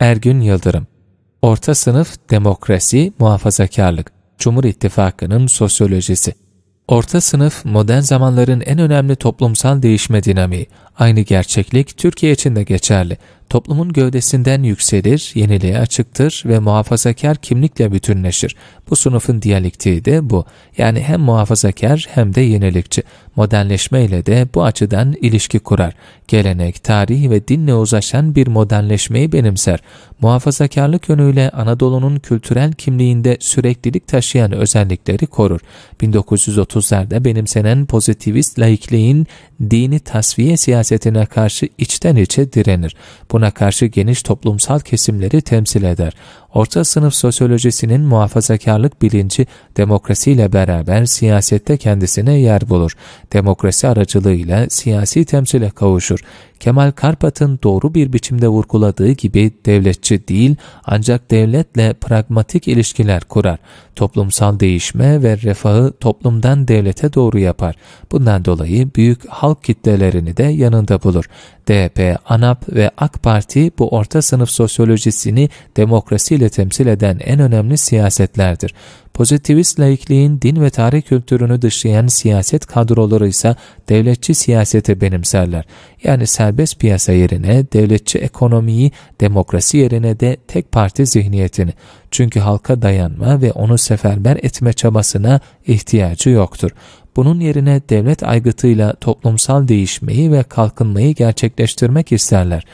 Ergün Yıldırım Orta Sınıf Demokrasi Muhafazakarlık Cumhur İttifakı'nın Sosyolojisi Orta sınıf modern zamanların en önemli toplumsal değişme dinamiği. Aynı gerçeklik Türkiye için de geçerli toplumun gövdesinden yükselir, yeniliğe açıktır ve muhafazakar kimlikle bütünleşir. Bu sınıfın diyalektiği de bu. Yani hem muhafazakar hem de yenilikçi. Modernleşme ile de bu açıdan ilişki kurar. Gelenek, tarih ve dinle uzlaşan bir modernleşmeyi benimser. Muhafazakarlık yönüyle Anadolu'nun kültürel kimliğinde süreklilik taşıyan özellikleri korur. 1930'larda benimsenen pozitivist laikliğin dini tasfiye siyasetine karşı içten içe direnir. Buna buna karşı geniş toplumsal kesimleri temsil eder. Orta sınıf sosyolojisinin muhafazakarlık bilinci demokrasiyle beraber siyasette kendisine yer bulur. Demokrasi aracılığıyla siyasi temsile kavuşur. Kemal Karpat'ın doğru bir biçimde vurguladığı gibi devletçi değil ancak devletle pragmatik ilişkiler kurar. Toplumsal değişme ve refahı toplumdan devlete doğru yapar. Bundan dolayı büyük halk kitlelerini de yanında bulur. DP, ANAP ve AK Parti Parti bu orta sınıf sosyolojisini demokrasiyle temsil eden en önemli siyasetlerdir. Pozitivist laikliğin din ve tarih kültürünü dışlayan siyaset kadroları ise devletçi siyasete benimserler. Yani serbest piyasa yerine devletçi ekonomiyi, demokrasi yerine de tek parti zihniyetini. Çünkü halka dayanma ve onu seferber etme çabasına ihtiyacı yoktur. Bunun yerine devlet aygıtıyla toplumsal değişmeyi ve kalkınmayı gerçekleştirmek isterler.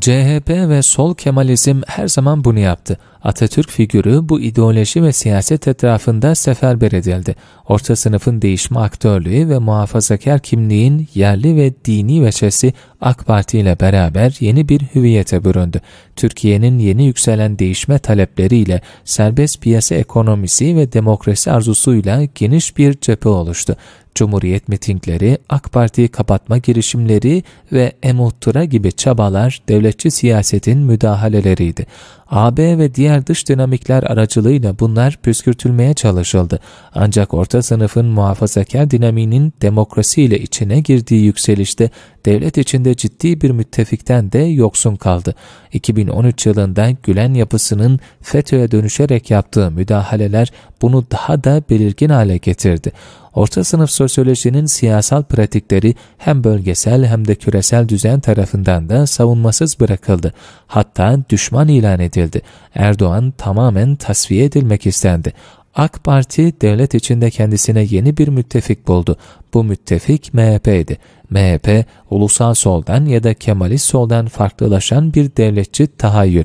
CHP ve sol Kemalizm her zaman bunu yaptı. Atatürk figürü bu ideoloji ve siyaset etrafında seferber edildi. Orta sınıfın değişme aktörlüğü ve muhafazakar kimliğin yerli ve dini veçesi AK Parti ile beraber yeni bir hüviyete büründü. Türkiye'nin yeni yükselen değişme talepleriyle serbest piyasa ekonomisi ve demokrasi arzusuyla geniş bir cephe oluştu. Cumhuriyet mitingleri, AK Parti'yi kapatma girişimleri ve emottura gibi çabalar devletçi siyasetin müdahaleleriydi. AB ve diğer dış dinamikler aracılığıyla bunlar püskürtülmeye çalışıldı. Ancak orta sınıfın muhafazakar dinaminin demokrasiyle içine girdiği yükselişte devlet içinde ciddi bir müttefikten de yoksun kaldı. 2013 yılında Gülen yapısının FETÖ'ye dönüşerek yaptığı müdahaleler bunu daha da belirgin hale getirdi. Orta sınıf sosyolojinin siyasal pratikleri hem bölgesel hem de küresel düzen tarafından da savunmasız bırakıldı. Hatta düşman ilan edildi edildi. Erdoğan tamamen tasfiye edilmek istendi. AK Parti devlet içinde kendisine yeni bir müttefik buldu. Bu müttefik MHP'ydi. MHP, ulusal soldan ya da Kemalist soldan farklılaşan bir devletçi tahayyül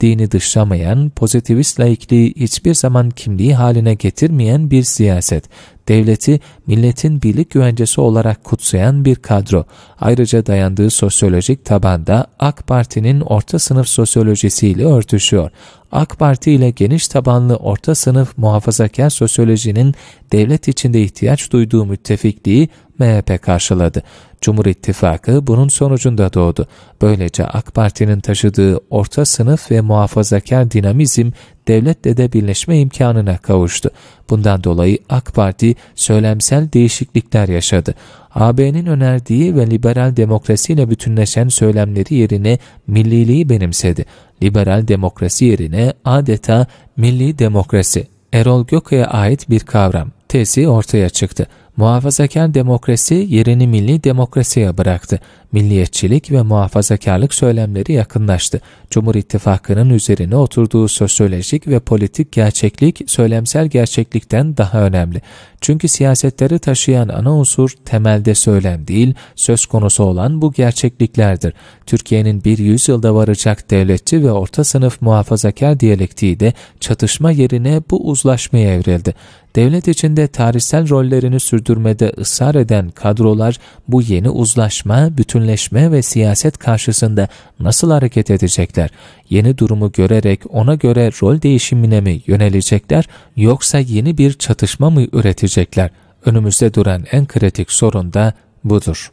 dini dışlamayan, pozitivist laikliği hiçbir zaman kimliği haline getirmeyen bir siyaset, devleti milletin birlik güvencesi olarak kutsayan bir kadro. Ayrıca dayandığı sosyolojik tabanda AK Parti'nin orta sınıf sosyolojisiyle örtüşüyor. AK Parti ile geniş tabanlı orta sınıf muhafazakar sosyolojinin devlet içinde ihtiyaç duyduğu müttefikliği MHP karşıladı. Cumhur İttifakı bunun sonucunda doğdu. Böylece AK Parti'nin taşıdığı orta sınıf ve muhafazakar dinamizm devletle de birleşme imkanına kavuştu. Bundan dolayı AK Parti söylemsel değişiklikler yaşadı. AB'nin önerdiği ve liberal demokrasiyle bütünleşen söylemleri yerine milliliği benimsedi. Liberal demokrasi yerine adeta milli demokrasi, Erol Gökay'a ait bir kavram, tezi ortaya çıktı. Muhafazakar demokrasi yerini milli demokrasiye bıraktı. Milliyetçilik ve muhafazakarlık söylemleri yakınlaştı. Cumhur İttifakı'nın üzerine oturduğu sosyolojik ve politik gerçeklik söylemsel gerçeklikten daha önemli. Çünkü siyasetleri taşıyan ana unsur temelde söylem değil, söz konusu olan bu gerçekliklerdir. Türkiye'nin bir yüzyılda varacak devletçi ve orta sınıf muhafazakar diyalektiği de çatışma yerine bu uzlaşmaya evrildi. Devlet içinde tarihsel rollerini sürdürüldü sürdürmede ısrar eden kadrolar bu yeni uzlaşma, bütünleşme ve siyaset karşısında nasıl hareket edecekler? Yeni durumu görerek ona göre rol değişimine mi yönelecekler yoksa yeni bir çatışma mı üretecekler? Önümüzde duran en kritik sorun da budur.